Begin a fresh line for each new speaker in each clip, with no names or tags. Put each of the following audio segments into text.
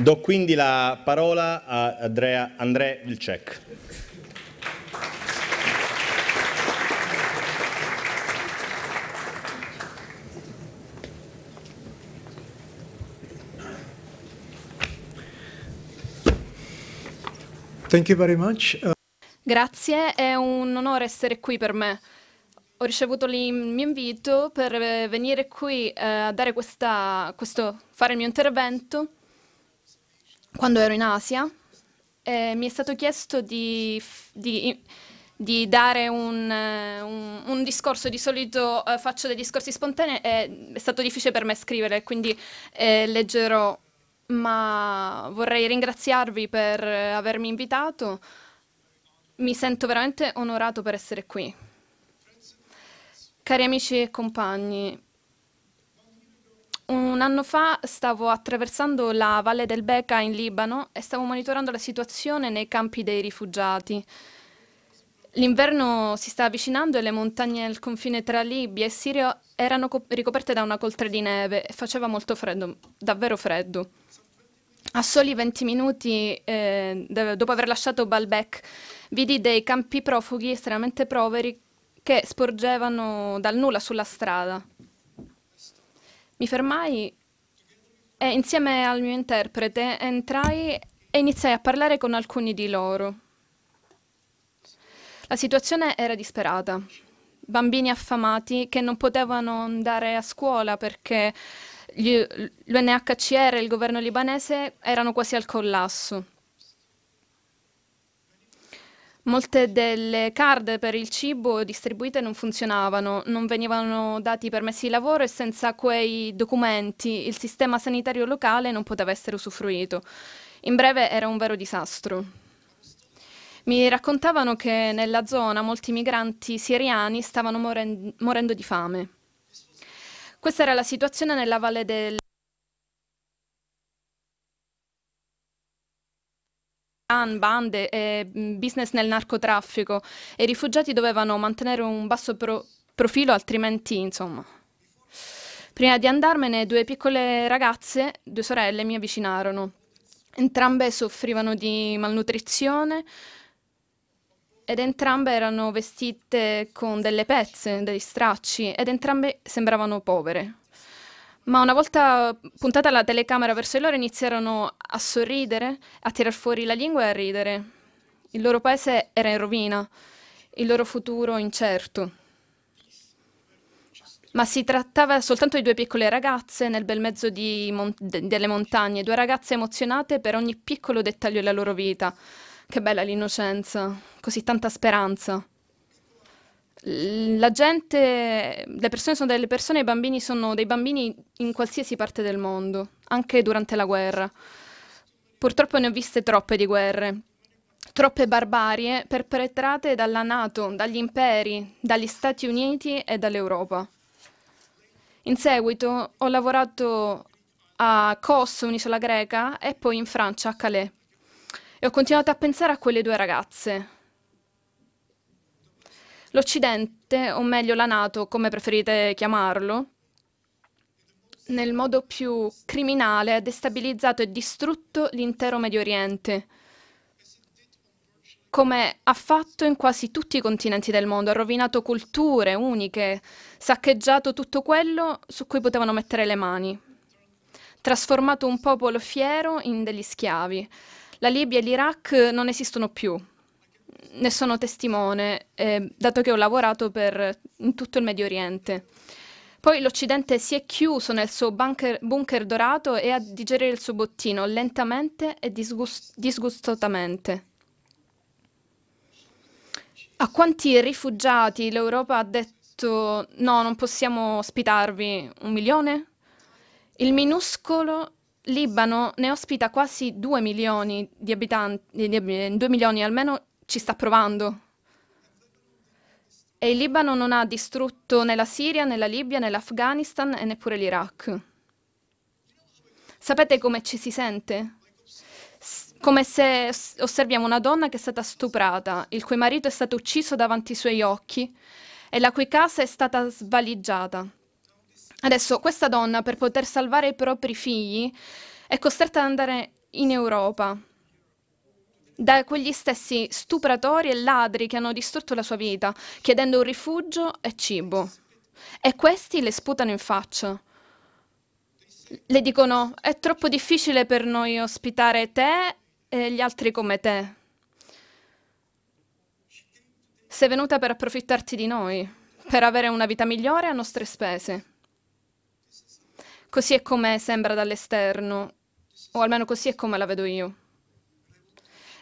Do quindi la parola a Andrea, André Vilcek. Uh... Grazie, è un onore essere qui per me. Ho ricevuto il mio invito per eh, venire qui eh, a questa, questo, fare il mio intervento quando ero in Asia, eh, mi è stato chiesto di, di, di dare un, eh, un, un, discorso, di solito eh, faccio dei discorsi spontanei, eh, è stato difficile per me scrivere, quindi eh, leggerò, ma vorrei ringraziarvi per eh, avermi invitato, mi sento veramente onorato per essere qui. Cari amici e compagni, un anno fa stavo attraversando la Valle del Beca in Libano e stavo monitorando la situazione nei campi dei rifugiati. L'inverno si sta avvicinando e le montagne al confine tra Libia e Siria erano ricoperte da una coltre di neve e faceva molto freddo, davvero freddo. A soli 20 minuti eh, dopo aver lasciato Baalbek vidi dei campi profughi estremamente poveri che sporgevano dal nulla sulla strada. Mi fermai e insieme al mio interprete entrai e iniziai a parlare con alcuni di loro. La situazione era disperata. Bambini affamati che non potevano andare a scuola perché l'UNHCR e il governo libanese erano quasi al collasso. Molte delle card per il cibo distribuite non funzionavano, non venivano dati i permessi di lavoro e senza quei documenti il sistema sanitario locale non poteva essere usufruito. In breve era un vero disastro. Mi raccontavano che nella zona molti migranti siriani stavano moren morendo di fame. Questa era la situazione nella valle del bande e mm, business nel narcotraffico e i rifugiati dovevano mantenere un basso pro profilo altrimenti insomma. Prima di andarmene due piccole ragazze, due sorelle, mi avvicinarono. Entrambe soffrivano di malnutrizione ed entrambe erano vestite con delle pezze, degli stracci ed entrambe sembravano povere. Ma una volta puntata la telecamera verso loro iniziarono a sorridere, a tirar fuori la lingua e a ridere. Il loro paese era in rovina, il loro futuro incerto. Ma si trattava soltanto di due piccole ragazze nel bel mezzo mon- de- delle montagne, due ragazze emozionate per ogni piccolo dettaglio della loro vita. Che bella l'innocenza, così tanta speranza la gente, le persone sono delle persone, i bambini sono dei bambini in qualsiasi parte del mondo, anche durante la guerra. Purtroppo ne ho viste troppe di guerre, troppe barbarie perpetrate dalla Nato, dagli imperi, dagli Stati Uniti e dall'Europa. In seguito ho lavorato a Kos, un'isola greca, e poi in Francia, a Calais. E ho continuato a pensare a quelle due ragazze, L'Occidente, o meglio la Nato, come preferite chiamarlo, nel modo più criminale ha destabilizzato e distrutto l'intero Medio Oriente, come ha fatto in quasi tutti i continenti del mondo, ha rovinato culture uniche, saccheggiato tutto quello su cui potevano mettere le mani, trasformato un popolo fiero in degli schiavi. La Libia e l'Iraq non esistono più ne sono testimone, eh, dato che ho lavorato per, in tutto il Medio Oriente. Poi l'Occidente si è chiuso nel suo bunker, bunker dorato e a digerire il suo bottino lentamente e disgust disgustatamente. A quanti rifugiati l'Europa ha detto no, non possiamo ospitarvi? Un milione? Il minuscolo Libano ne ospita quasi 2 milioni di abitanti, 2 milioni almeno ci sta provando. E il Libano non ha distrutto né la Siria, né la Libia, né l'Afghanistan e neppure l'Iraq. Sapete come ci si sente? come se osserviamo una donna che è stata stuprata, il cui marito è stato ucciso davanti ai suoi occhi e la cui casa è stata svaligiata. Adesso questa donna, per poter salvare i propri figli, è costretta ad andare in Europa da quegli stessi stupratori e ladri che hanno distrutto la sua vita, chiedendo un rifugio e cibo. E questi le sputano in faccia. Le dicono, è troppo difficile per noi ospitare te e gli altri come te. Sei venuta per approfittarti di noi, per avere una vita migliore a nostre spese. Così è come sembra dall'esterno, o almeno così è come la vedo io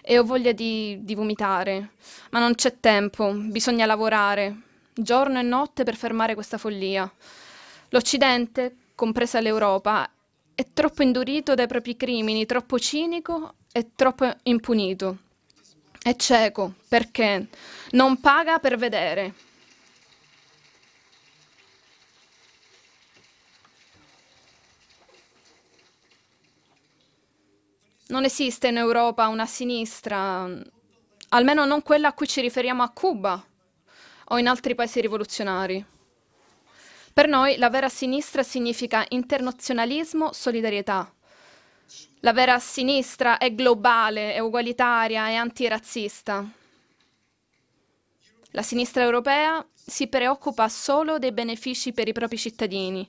e ho voglia di, di vomitare, ma non c'è tempo, bisogna lavorare, giorno e notte per fermare questa follia. L'Occidente, compresa l'Europa, è troppo indurito dai propri crimini, troppo cinico e troppo impunito. È cieco perché non paga per vedere. Non esiste in Europa una sinistra, almeno non quella a cui ci riferiamo a Cuba o in altri paesi rivoluzionari. Per noi la vera sinistra significa internazionalismo, solidarietà. La vera sinistra è globale, è ugualitaria, è antirazzista. La sinistra europea si preoccupa solo dei benefici per i propri cittadini.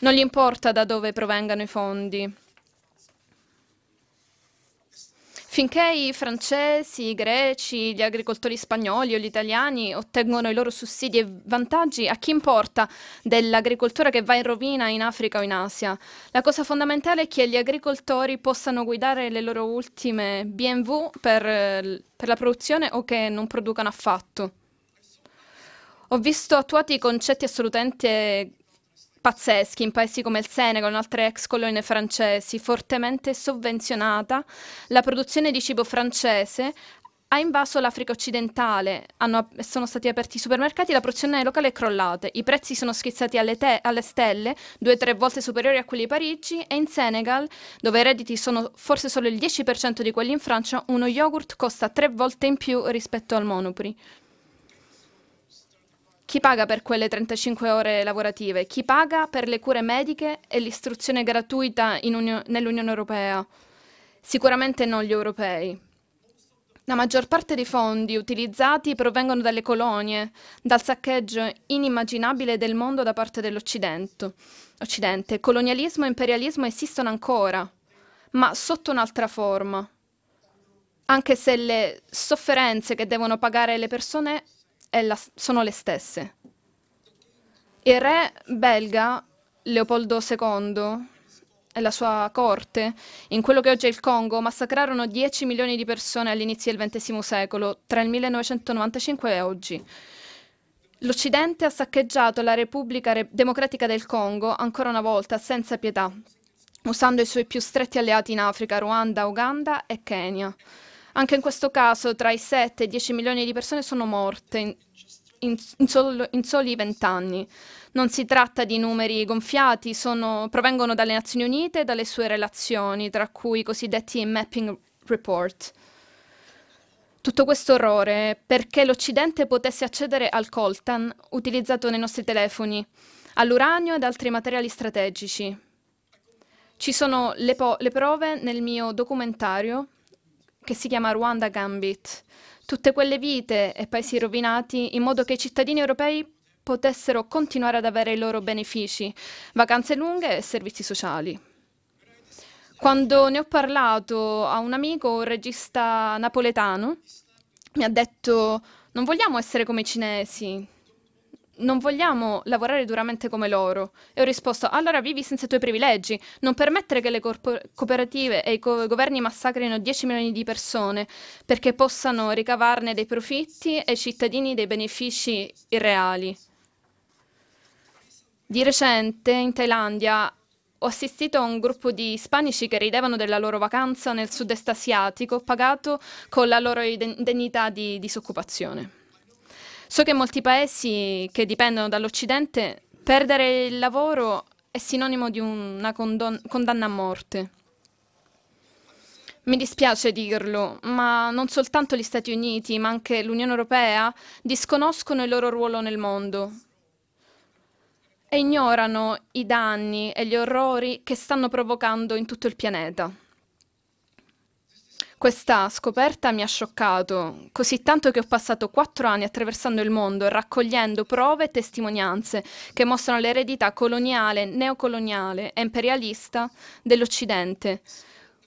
Non gli importa da dove provengano i fondi Finché i francesi, i greci, gli agricoltori spagnoli o gli italiani ottengono i loro sussidi e vantaggi, a chi importa dell'agricoltura che va in rovina in Africa o in Asia? La cosa fondamentale è che gli agricoltori possano guidare le loro ultime BMW per, per la produzione o che non producano affatto. Ho visto attuati concetti assolutamente pazzeschi in paesi come il Senegal, altre ex colonie francesi, fortemente sovvenzionata, la produzione di cibo francese ha invaso l'Africa occidentale, Hanno, sono stati aperti i supermercati, la produzione locale è crollata, i prezzi sono schizzati alle, te, alle stelle, due o tre volte superiori a quelli di Parigi e in Senegal, dove i redditi sono forse solo il 10% di quelli in Francia, uno yogurt costa tre volte in più rispetto al Monoprix. Chi paga per quelle 35 ore lavorative? Chi paga per le cure mediche e l'istruzione gratuita unio- nell'Unione Europea? Sicuramente non gli europei. La maggior parte dei fondi utilizzati provengono dalle colonie, dal saccheggio inimmaginabile del mondo da parte dell'Occidente. Colonialismo e imperialismo esistono ancora, ma sotto un'altra forma anche se le sofferenze che devono pagare le persone la, sono le stesse. Il re belga Leopoldo II e la sua corte, in quello che oggi è il Congo, massacrarono 10 milioni di persone all'inizio del XX secolo, tra il 1995 e oggi. L'Occidente ha saccheggiato la Repubblica Re Democratica del Congo ancora una volta senza pietà, usando i suoi più stretti alleati in Africa, Ruanda, Uganda e Kenya. Anche in questo caso tra i 7 e i 10 milioni di persone sono morte in, in, solo, in soli 20 anni. Non si tratta di numeri gonfiati, sono, provengono dalle Nazioni Unite e dalle sue relazioni, tra cui i cosiddetti mapping report. Tutto questo orrore perché l'Occidente potesse accedere al coltan utilizzato nei nostri telefoni, all'uranio ed altri materiali strategici. Ci sono le, le prove nel mio documentario che si chiama Rwanda Gambit, tutte quelle vite e paesi rovinati in modo che i cittadini europei potessero continuare ad avere i loro benefici, vacanze lunghe e servizi sociali. Quando ne ho parlato a un amico, un regista napoletano, mi ha detto non vogliamo essere come i cinesi, non vogliamo lavorare duramente come loro. E ho risposto, allora vivi senza i tuoi privilegi, non permettere che le corpor- cooperative e i co- governi massacrino 10 milioni di persone perché possano ricavarne dei profitti e i cittadini dei benefici irreali. Di recente in Thailandia ho assistito a un gruppo di ispanici che ridevano della loro vacanza nel sud-est asiatico, pagato con la loro indennità di disoccupazione. So che in molti paesi che dipendono dall'Occidente perdere il lavoro è sinonimo di una condanna a morte. Mi dispiace dirlo, ma non soltanto gli Stati Uniti, ma anche l'Unione Europea disconoscono il loro ruolo nel mondo e ignorano i danni e gli orrori che stanno provocando in tutto il pianeta. Questa scoperta mi ha scioccato, così tanto che ho passato quattro anni attraversando il mondo raccogliendo prove e testimonianze che mostrano l'eredità coloniale, neocoloniale e imperialista dell'Occidente,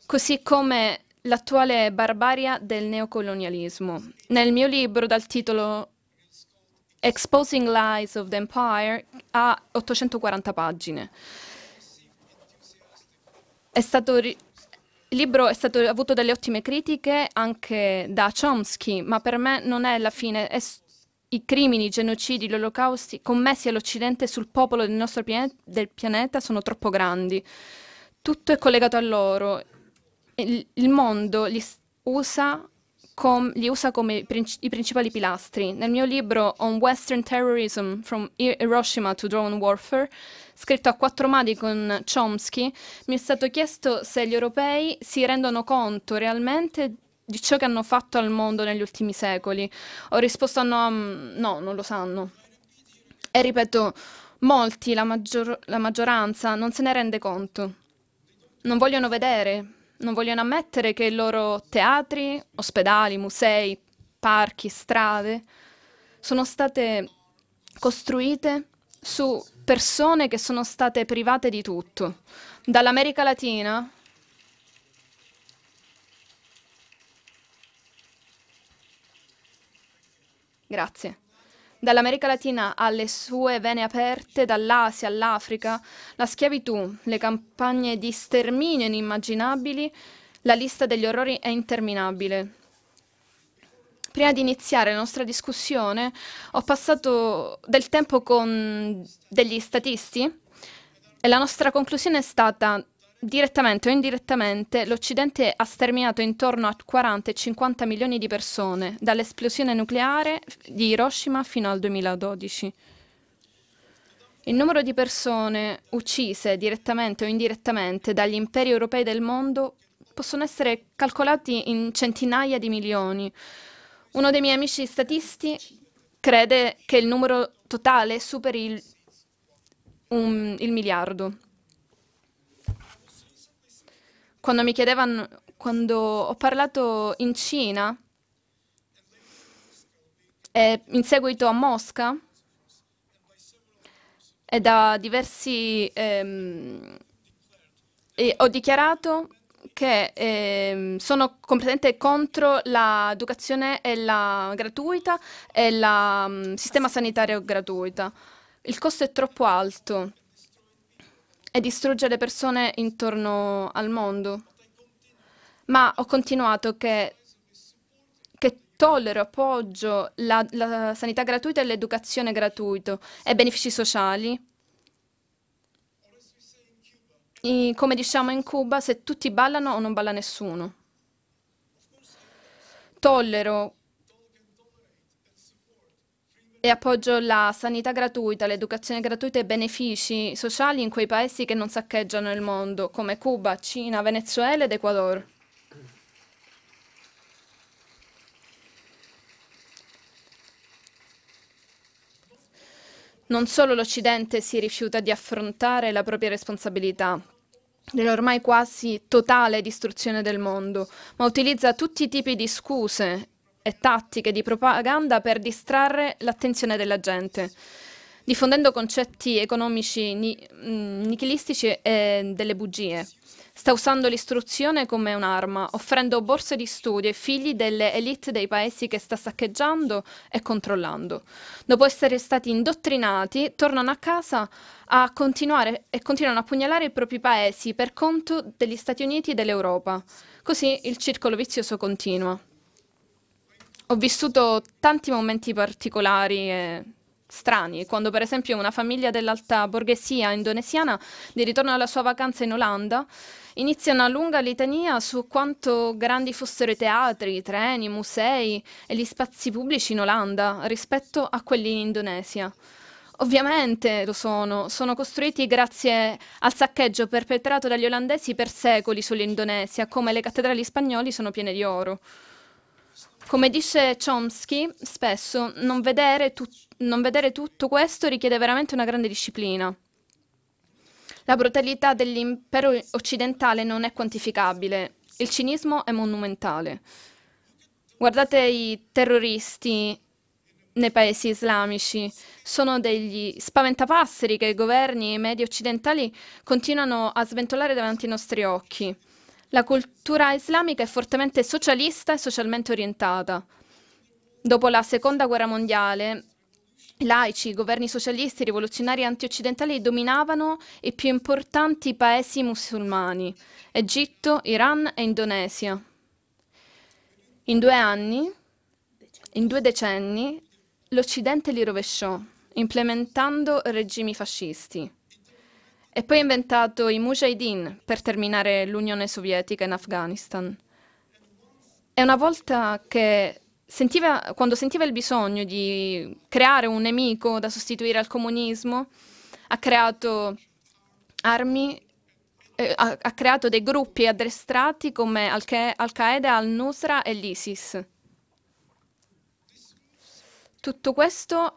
così come l'attuale barbaria del neocolonialismo. Nel mio libro dal titolo Exposing Lies of the Empire ha 840 pagine. È stato ri- il libro è stato avuto delle ottime critiche anche da Chomsky, ma per me non è la fine. È i crimini, i genocidi, gli olocausti commessi all'Occidente sul popolo del nostro pianeta, del pianeta sono troppo grandi. Tutto è collegato a loro. Il, il mondo, li USA, com- li usa come princi- i principali pilastri. Nel mio libro On Western Terrorism From Hiroshima to Drone Warfare, scritto a quattro mani con Chomsky, mi è stato chiesto se gli europei si rendono conto realmente di ciò che hanno fatto al mondo negli ultimi secoli. Ho risposto no, mm, no non lo sanno. E ripeto, molti, la, maggior- la maggioranza, non se ne rende conto. Non vogliono vedere, non vogliono ammettere che i loro teatri, ospedali, musei, parchi, strade sono state costruite su persone che sono state private di tutto, dall'America Latina Grazie. Dall'America Latina alle sue vene aperte, dall'Asia all'Africa, la schiavitù, le campagne di sterminio inimmaginabili, la lista degli orrori è interminabile. Prima di iniziare la nostra discussione, ho passato del tempo con degli statisti e la nostra conclusione è stata Direttamente o indirettamente, l'Occidente ha sterminato intorno a 40 e 50 milioni di persone dall'esplosione nucleare di Hiroshima fino al 2012. Il numero di persone uccise direttamente o indirettamente dagli imperi europei del mondo possono essere calcolati in centinaia di milioni. Uno dei miei amici statisti crede che il numero totale superi il, un, il miliardo quando mi chiedevano, quando ho parlato in Cina e in seguito a Mosca e da diversi... Ehm, e ho dichiarato che ehm, sono completamente contro l'educazione e la gratuita e il mm, sistema sanitario gratuita. Il costo è troppo alto e distrugge le persone intorno al mondo. Ma ho continuato che, che tollero, appoggio la, la sanità gratuita e l'educazione gratuita e benefici sociali. E come diciamo in Cuba, se tutti ballano o non balla nessuno. Tollero e appoggio la sanità gratuita, l'educazione gratuita e benefici sociali in quei paesi che non saccheggiano il mondo, come Cuba, Cina, Venezuela ed Ecuador. Non solo l'Occidente si rifiuta di affrontare la propria responsabilità dell'ormai quasi totale distruzione del mondo, ma utilizza tutti i tipi di scuse e tattiche di propaganda per distrarre l'attenzione della gente, diffondendo concetti economici ni mm, nichilistici e delle bugie. Sta usando l'istruzione come un'arma, offrendo borse di studio ai figli delle elite dei paesi che sta saccheggiando e controllando. Dopo essere stati indottrinati, tornano a casa a continuare e continuano a pugnalare i propri paesi per conto degli Stati Uniti e dell'Europa. Così il circolo vizioso continua ho vissuto tanti momenti particolari e strani, quando per esempio una famiglia dell'alta borghesia indonesiana, di ritorno alla sua vacanza in Olanda, inizia una lunga litania su quanto grandi fossero i teatri, i treni, i musei e gli spazi pubblici in Olanda rispetto a quelli in Indonesia. Ovviamente lo sono, sono costruiti grazie al saccheggio perpetrato dagli olandesi per secoli sull'Indonesia, come le cattedrali spagnole sono piene di oro. Come dice Chomsky, spesso non vedere, tu- non vedere tutto questo richiede veramente una grande disciplina. La brutalità dell'impero occidentale non è quantificabile, il cinismo è monumentale. Guardate i terroristi nei paesi islamici, sono degli spaventapasseri che i governi e i media occidentali continuano a sventolare davanti ai nostri occhi. La cultura islamica è fortemente socialista e socialmente orientata. Dopo la seconda guerra mondiale, laici, governi socialisti, rivoluzionari antioccidentali dominavano i più importanti paesi musulmani, Egitto, Iran e Indonesia. In due anni, in due decenni, l'Occidente li rovesciò, implementando regimi fascisti. E poi ha inventato i Mujahideen per terminare l'Unione Sovietica in Afghanistan. E una volta che sentiva, quando sentiva il bisogno di creare un nemico da sostituire al comunismo, ha creato armi, eh, ha, ha, creato dei gruppi addestrati come Al-Qaeda, Al-Nusra e l'ISIS. Tutto questo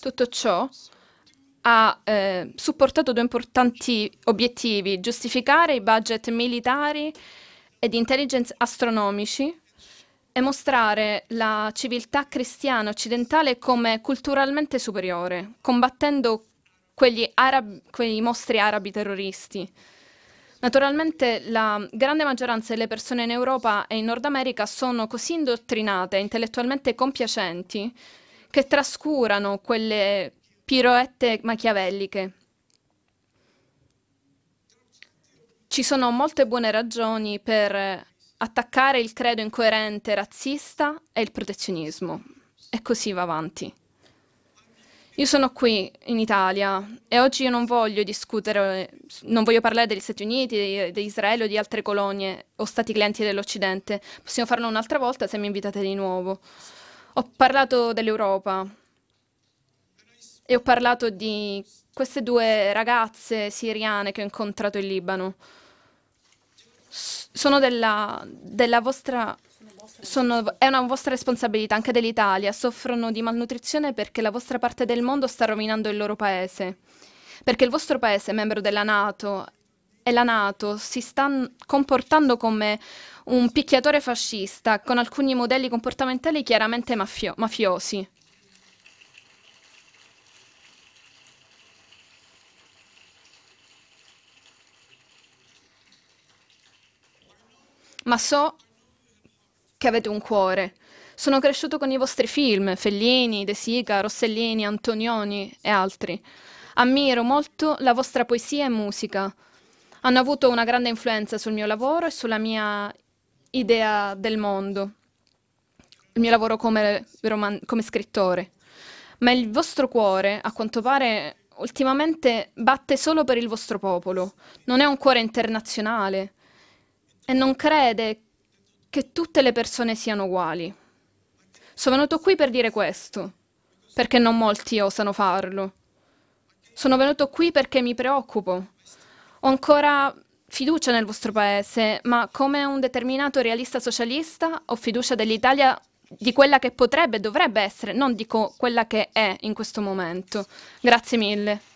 Tutto ciò ha eh, supportato due importanti obiettivi, giustificare i budget militari e di intelligence astronomici e mostrare la civiltà cristiana occidentale come culturalmente superiore, combattendo arabi, quei mostri arabi terroristi. Naturalmente la grande maggioranza delle persone in Europa e in Nord America sono così indottrinate, intellettualmente compiacenti, che trascurano quelle piroette machiavelliche. Ci sono molte buone ragioni per attaccare il credo incoerente razzista e il protezionismo. E così va avanti. Io sono qui in Italia e oggi io non voglio discutere, non voglio parlare degli Stati Uniti, di Israele o di altre colonie o stati clienti dell'Occidente. Possiamo farlo un'altra volta se mi invitate di nuovo. Ho parlato dell'Europa e ho parlato di queste due ragazze siriane che ho incontrato in Libano. Sono della, della vostra sono, è una vostra responsabilità, anche dell'Italia. Soffrono di malnutrizione perché la vostra parte del mondo sta rovinando il loro paese. Perché il vostro paese, membro della Nato, e la Nato si stanno comportando come un picchiatore fascista, con alcuni modelli comportamentali chiaramente mafio- mafiosi. Ma so che avete un cuore. Sono cresciuto con i vostri film, Fellini, De Sica, Rossellini, Antonioni e altri. Ammiro molto la vostra poesia e musica hanno avuto una grande influenza sul mio lavoro e sulla mia idea del mondo, il mio lavoro come, roman- come scrittore. Ma il vostro cuore, a quanto pare, ultimamente batte solo per il vostro popolo, non è un cuore internazionale e non crede che tutte le persone siano uguali. Sono venuto qui per dire questo, perché non molti osano farlo. Sono venuto qui perché mi preoccupo ho ancora fiducia nel vostro paese, ma come un determinato realista socialista ho fiducia dell'Italia di quella che potrebbe e dovrebbe essere, non dico quella che è in questo momento. Grazie mille.